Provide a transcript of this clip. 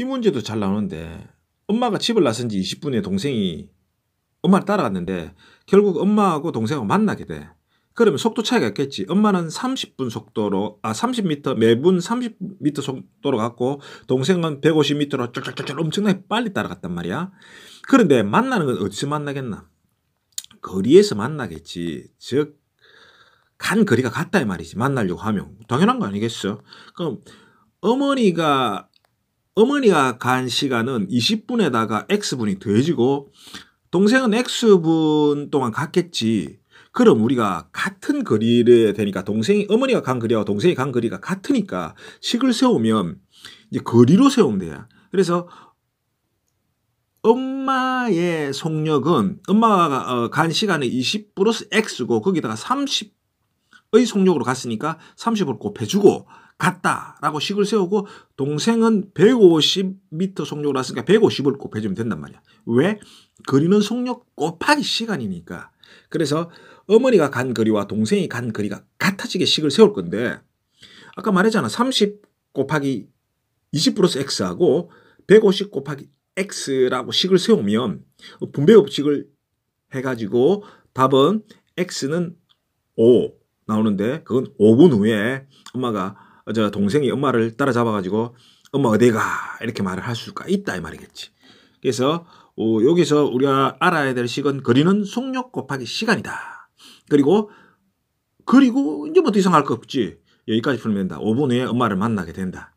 이 문제도 잘 나오는데 엄마가 집을 나선 지 20분에 동생이 엄마를 따라갔는데 결국 엄마하고 동생하고 만나게 돼. 그러면 속도 차이가 있겠지. 엄마는 30분 속도로 아 30m 매분 30m 속도로 갔고 동생은 150m로 쫄쫄쫄쫄 엄청나게 빨리 따라갔단 말이야. 그런데 만나는 건 어디서 만나겠나? 거리에서 만나겠지. 즉 간 거리가 같다 이 말이지. 만나려고 하면 당연한 거 아니겠어? 그럼 어머니가 어머니가 간 시간은 20분에다가 X분이 돼지고 동생은 X분 동안 갔겠지. 그럼 우리가 같은 거리를 되니까 동생이 어머니가 간 거리와 동생이 간 거리가 같으니까 식을 세우면 이제 거리로 세우면 돼요. 그래서 엄마의 속력은 엄마가 어, 간 시간은 20 플러스 x고 거기다가 30의 속력으로 갔으니까 30을 곱해주고 갔다라고 식을 세우고 동생은 150m 속력으로 갔으니까 150을 곱해주면 된단 말이야. 왜? 그리는 속력 곱하기 시간이니까. 그래서 어머니가 간 거리와 동생이 간 거리가 같아지게 식을 세울 건데 아까 말했잖아. 30 곱하기 20 플러스 x하고 150 곱하기 x라고 식을 세우면 분배 법칙을 해가지고 답은 x는 5, 나오는데 그건 5분 후에 엄마가 저 어, 동생이 엄마를 따라잡아 가지고 엄마 어디 가 이렇게 말을 할 수가 있다 이 말이겠지. 그래서 어, 여기서 우리가 아, 알아야 될 식은 거리는 속력 곱하기 시간이다. 그리고 그리고 이제 뭐 더 이상할 거 없지. 여기까지 풀면 된다. 5분 후에 엄마를 만나게 된다.